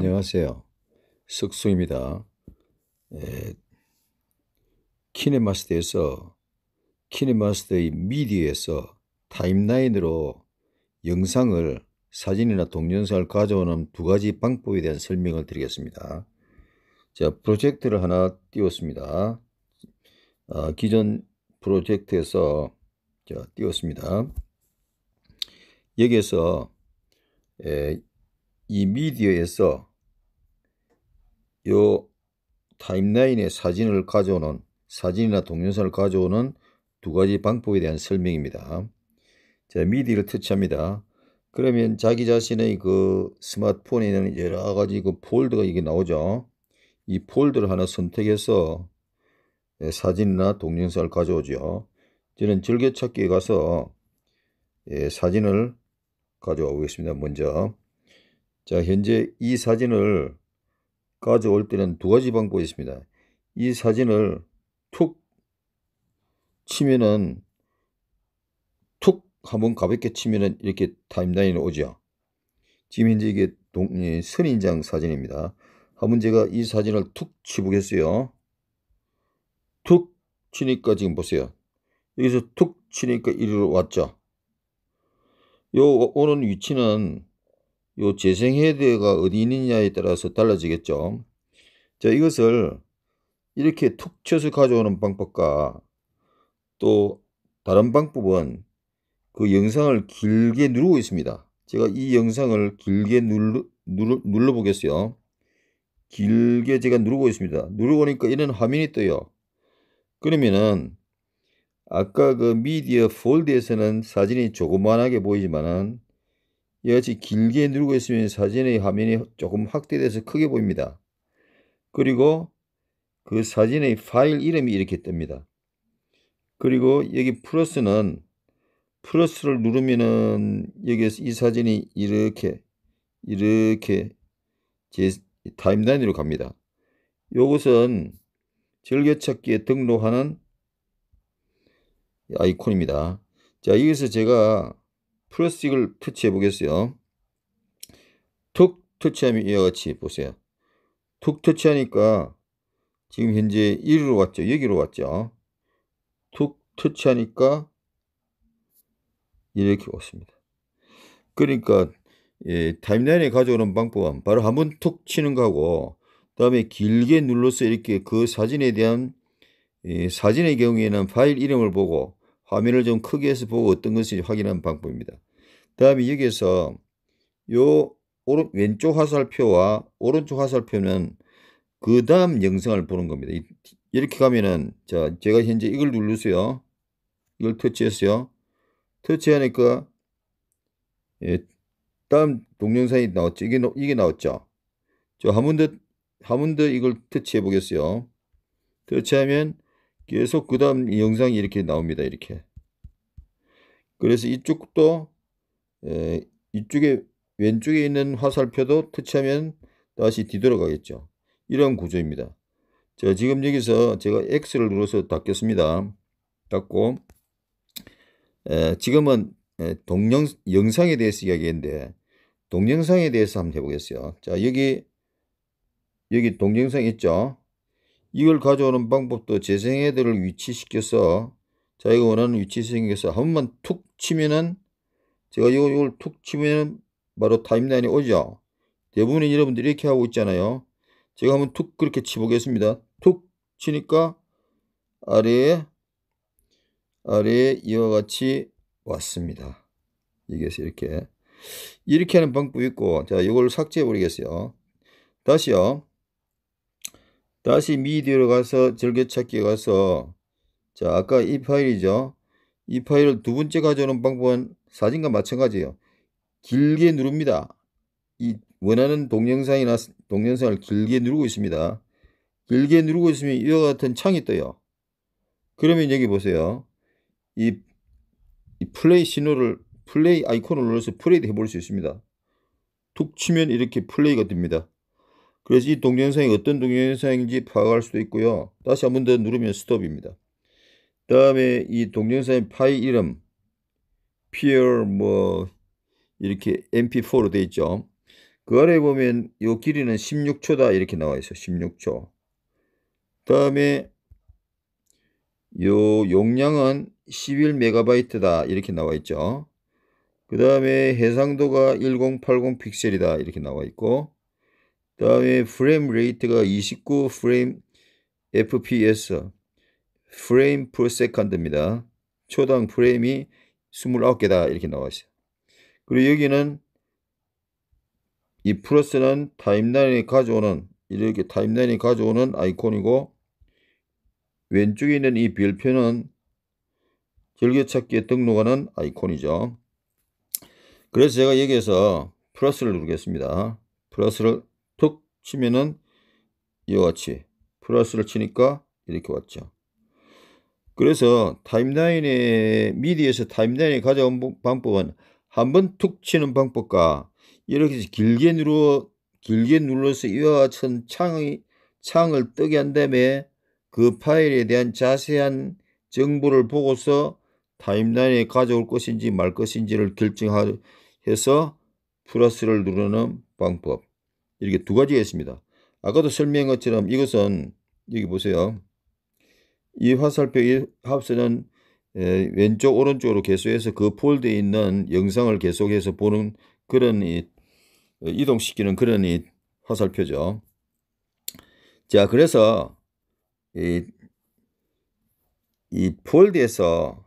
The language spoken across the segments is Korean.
안녕하세요. 석수입니다. 에, 예, 키네마스터에서 키네마스터의 미디에서 어 타임라인으로 영상을 사진이나 동영상을 가져오는 두 가지 방법에 대한 설명을 드리겠습니다. 자, 프로젝트를 하나 띄웠습니다. 아, 기존 프로젝트에서 자, 띄웠습니다. 여기에서 에, 예, 이 미디어에서 요 타임라인의 사진을 가져오는 사진이나 동영상을 가져오는 두 가지 방법에 대한 설명입니다. 자, 미디를 터치합니다. 그러면 자기 자신의 그 스마트폰에는 여러 가지 그 폴더가 이게 나오죠. 이 폴더를 하나 선택해서 예, 사진이나 동영상을 가져오죠. 저는 즐겨찾기에 가서 예, 사진을 가져와 보겠습니다. 먼저 자 현재 이 사진을 가져올 때는 두 가지 방법이 있습니다. 이 사진을 툭 치면은 툭 한번 가볍게 치면은 이렇게 타임라인이 오죠. 지금 현재 이게 동, 예, 선인장 사진입니다. 한번 제가 이 사진을 툭 치보겠어요. 툭 치니까 지금 보세요. 여기서 툭 치니까 이리로 왔죠. 요 오는 위치는 이 재생헤드가 어디 있느냐에 따라서 달라지겠죠. 자, 이것을 이렇게 툭 쳐서 가져오는 방법과 또 다른 방법은 그 영상을 길게 누르고 있습니다. 제가 이 영상을 길게 눌러, 눌러, 눌러보겠어요. 길게 제가 누르고 있습니다. 누르고 보니까 이런 화면이 떠요. 그러면은 아까 그 미디어 폴드에서는 사진이 조그만하게 보이지만은 여하튼 길게 누르고 있으면 사진의 화면이 조금 확대돼서 크게 보입니다. 그리고 그 사진의 파일 이름이 이렇게 뜹니다. 그리고 여기 플러스는 플러스를 누르면은 여기에서 이 사진이 이렇게 이렇게 제 타임라인으로 갑니다. 이것은 즐겨찾기에 등록하는 아이콘입니다. 자, 여기서 제가 플러스틱을 터치해 보겠어요. 툭 터치하면 이와 같이 보세요. 툭 터치하니까 지금 현재 1로 왔죠. 여기로 왔죠. 툭 터치하니까 이렇게 왔습니다. 그러니까 예, 타임라인에 가져오는 방법은 바로 한번 툭 치는 거하고 그 다음에 길게 눌러서 이렇게 그 사진에 대한 예, 사진의 경우에는 파일 이름을 보고 화면을 좀 크게 해서 보고 어떤 것인지 확인하는 방법입니다. 다음에 여기에서 요 오른 왼쪽 화살표와 오른쪽 화살표는 그 다음 영상을 보는 겁니다. 이렇게 가면은 자 제가 현재 이걸 누르세요. 이걸 터치했어요. 터치하니까 예, 다음 동영상이 나왔죠. 이게 이게 나왔죠. 저한번더한번더 이걸 터치해 보겠어요. 터치하면 계속 그 다음 영상이 이렇게 나옵니다. 이렇게. 그래서 이쪽도 에, 이쪽에 왼쪽에 있는 화살표도 터치하면 다시 뒤돌아가겠죠. 이런 구조입니다. 자 지금 여기서 제가 X를 눌러서 닫겠습니다. 닫고 에, 지금은 에, 동영, 영상에 대해서 이야기했는데 동영상에 대해서 한번 해보겠어요. 자 여기 여기 동영상 있죠. 이걸 가져오는 방법도 재생헤들을 위치시켜서 자기가 원하는 위치에 생겨서 한 번만 툭 치면은 제가 이걸, 이걸 툭 치면은 바로 타임라인이 오죠. 대부분의 여러분들이 이렇게 하고 있잖아요. 제가 한 번 툭 그렇게 치보겠습니다. 툭 치니까 아래에 아래에 이와 같이 왔습니다. 여기에서 이렇게 이렇게 하는 방법이 있고 자 이걸 삭제해 버리겠어요. 다시요. 다시 미디어로 가서 절개찾기에 가서 자 아까 이 파일이죠. 이 파일을 두 번째 가져오는 방법은 사진과 마찬가지예요. 길게 누릅니다. 이 원하는 동영상이나 동영상을 길게 누르고 있습니다. 길게 누르고 있으면 이와 같은 창이 떠요. 그러면 여기 보세요. 이, 이 플레이 신호를 플레이 아이콘을 눌러서 플레이 해볼 수 있습니다. 툭 치면 이렇게 플레이가 됩니다. 그래서 이 동영상이 어떤 동영상인지 파악할 수도 있고요. 다시 한 번 더 누르면 스톱입니다. 다음에 이 동영상의 파일 이름 peer 뭐 이렇게 mp4로 되어 있죠. 그 아래 보면 요 길이는 16초다 이렇게 나와 있어요. 16초. 다음에 요 용량은 11MB다 이렇게 나와 있죠. 그 다음에 해상도가 1080 픽셀이다 이렇게 나와 있고 그 다음에 프레임 레이트가 29 프레임 FPS 프레임 프 e r s e 입니다 초당 프레임이 29개다 이렇게 나와 있어요. 그리고 여기는 이 플러스는 타임라인에 가져오는 이렇게 타임라인에 가져오는 아이콘이고 왼쪽에 있는 이 별표는 즐겨찾기에 등록하는 아이콘이죠. 그래서 제가 여기에서 플러스를 누르겠습니다. 플러스를 치면은 이와 같이 플러스를 치니까 이렇게 왔죠. 그래서 타임라인에 미디에서 타임라인에 가져온 방법은 한번툭 치는 방법과 이렇게 길게 누르 길게 눌러서 이와 같은 창의 창을 뜨게 한 다음에 그 파일에 대한 자세한 정보를 보고서 타임라인에 가져올 것인지 말 것인지를 결정해서 플러스를 누르는 방법. 이렇게 두 가지가 있습니다. 아까도 설명한 것처럼 이것은 여기 보세요. 이 화살표의 합선은 왼쪽 오른쪽으로 계속해서 그 폴드에 있는 영상을 계속해서 보는 그런 이, 어, 이동시키는 그런 이 화살표죠. 자 그래서 이, 이 폴드에서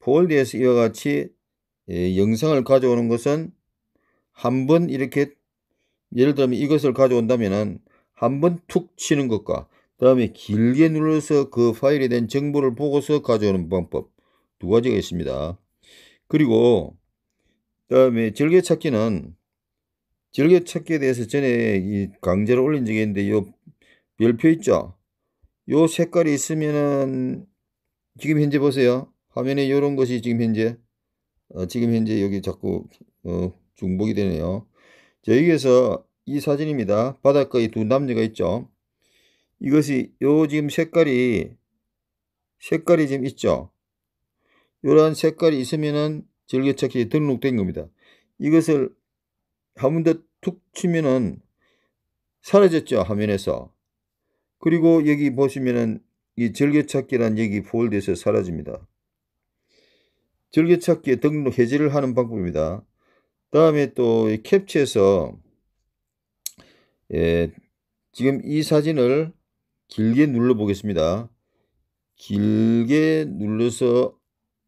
폴드에서 이와 같이 영상을 가져오는 것은 한 번 이렇게 예를 들면 이것을 가져온다면은 한 번 툭 치는 것과 다음에 길게 눌러서 그 파일에 대한 정보를 보고서 가져오는 방법 두 가지가 있습니다. 그리고 다음에 즐겨찾기는 즐겨찾기에 대해서 전에 이강제를 올린 적이 있는데 요 별표 있죠? 요 색깔이 있으면은 지금 현재 보세요. 화면에 이런 것이 지금 현재 어, 지금 현재 여기 자꾸 어, 중복이 되네요. 자, 여기에서 이 사진입니다. 바닷가에 두 남녀가 있죠. 이것이 요 지금 색깔이 색깔이 지금 있죠. 요런 색깔이 있으면은 절개찾기 등록된 겁니다. 이것을 한 번 더 툭 치면은 사라졌죠 화면에서 그리고 여기 보시면은 이절개찾기란 얘기 폴더에서 사라집니다. 절개찾기에 등록 해지를 하는 방법입니다. 다음에 또 캡처해서 예, 지금 이 사진을 길게 눌러 보겠습니다. 길게 눌러서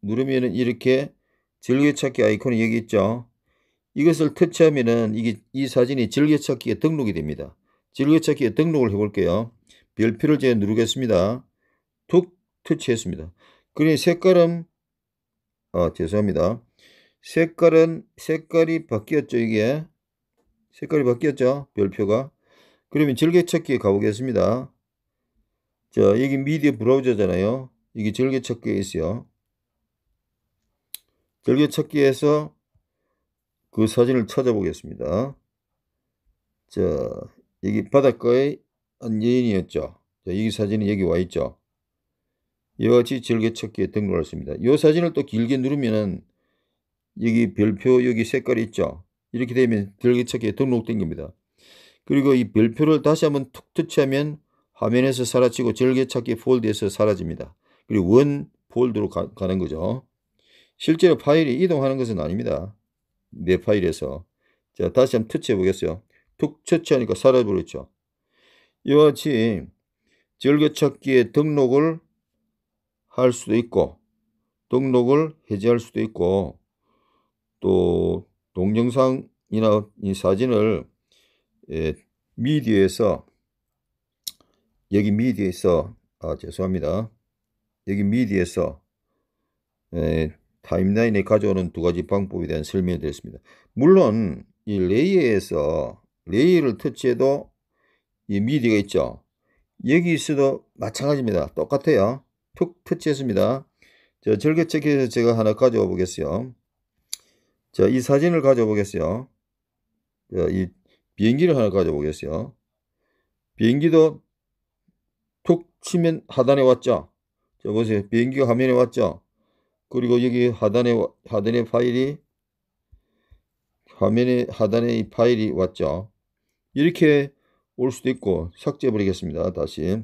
누르면은 이렇게 즐겨찾기 아이콘이 여기 있죠. 이것을 터치하면은 이게 이 사진이 즐겨찾기에 등록이 됩니다. 즐겨찾기에 등록을 해볼게요. 별표를 제가 누르겠습니다. 툭 터치했습니다. 그러니 색깔은 아 죄송합니다. 색깔은 색깔이 바뀌었죠 이게 색깔이 바뀌었죠 별표가 그러면 절개찾기에 가보겠습니다 자 여기 미디어 브라우저잖아요 이게 절개찾기에 있어요 절개찾기에서 그 사진을 찾아보겠습니다 자 여기 바닷가의 한 여인이었죠 자, 여기 사진이 여기 와 있죠 이와 같이 절개찾기에 등록을 했습니다 이 사진을 또 길게 누르면은 여기 별표 여기 색깔이 있죠. 이렇게 되면 별찾기에 등록된 겁니다. 그리고 이 별표를 다시 한번 툭 터치하면 화면에서 사라지고 절개찾기 폴드에서 사라집니다. 그리고 원 폴드로 가, 는 거죠. 실제로 파일이 이동하는 것은 아닙니다. 내 파일에서. 자, 다시 한번 터치해 보겠어요. 툭 터치하니까 사라져버렸죠. 이와 같이 절개찾기에 등록을 할 수도 있고 등록을 해제할 수도 있고 또 동영상이나 이 사진을 예, 미디어에서 여기 미디어에서 아 죄송합니다. 여기 미디어에서 예, 타임라인에 가져오는 두 가지 방법에 대한 설명이 되었습니다. 물론 이 레이에서 레이를 터치해도 이 미디가 어 있죠. 여기 있어도 마찬가지입니다. 똑같아요. 툭 터치했습니다. 저 절개책에서 제가 하나 가져와 보겠어요. 자, 이 사진을 가져보겠어요. 이 비행기를 하나 가져보겠어요. 비행기도 툭 치면 하단에 왔죠. 자, 보세요. 비행기가 화면에 왔죠. 그리고 여기 하단에, 하단에 파일이, 화면에, 하단에 이 파일이 왔죠. 이렇게 올 수도 있고, 삭제해버리겠습니다. 다시.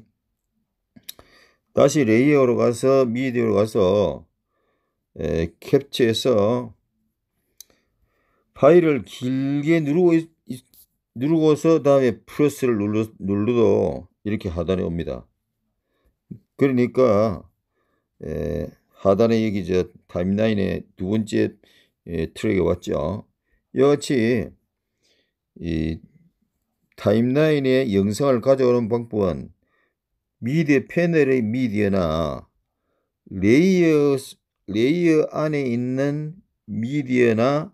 다시 레이어로 가서, 미디어로 가서, 에, 캡처해서 파일을 길게 누르고 있, 누르고서 다음에 플러스를 눌러, 눌러도 이렇게 하단에 옵니다. 그러니까 에, 하단에 여기 저 타임라인의 두 번째 에, 트랙에 왔죠. 여하치 이 타임라인에 영상을 가져오는 방법은 미디어 패널의 미디어나 레이어 레이어 안에 있는 미디어나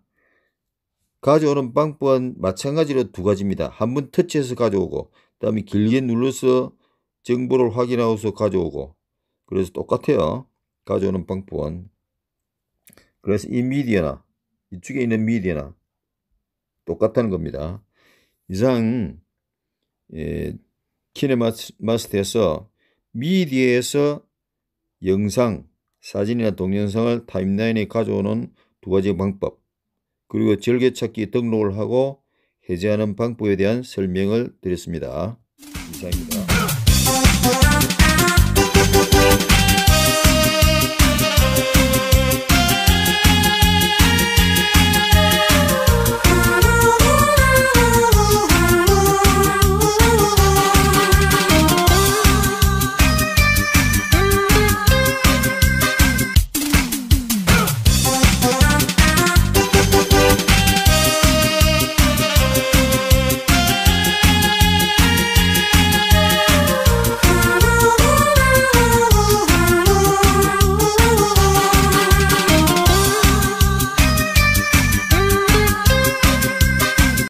가져오는 방법은 마찬가지로 두 가지입니다. 한 번 터치해서 가져오고 그 다음에 길게 눌러서 정보를 확인하고서 가져오고 그래서 똑같아요. 가져오는 방법은 그래서 이 미디어나 이쪽에 있는 미디어나 똑같다는 겁니다. 이상 예, 키네마스터에서 미디어에서 영상, 사진이나 동영상을 타임라인에 가져오는 두 가지 방법 그리고 절개찾기 등록을 하고 해제하는 방법에 대한 설명을 드렸습니다. 이상입니다.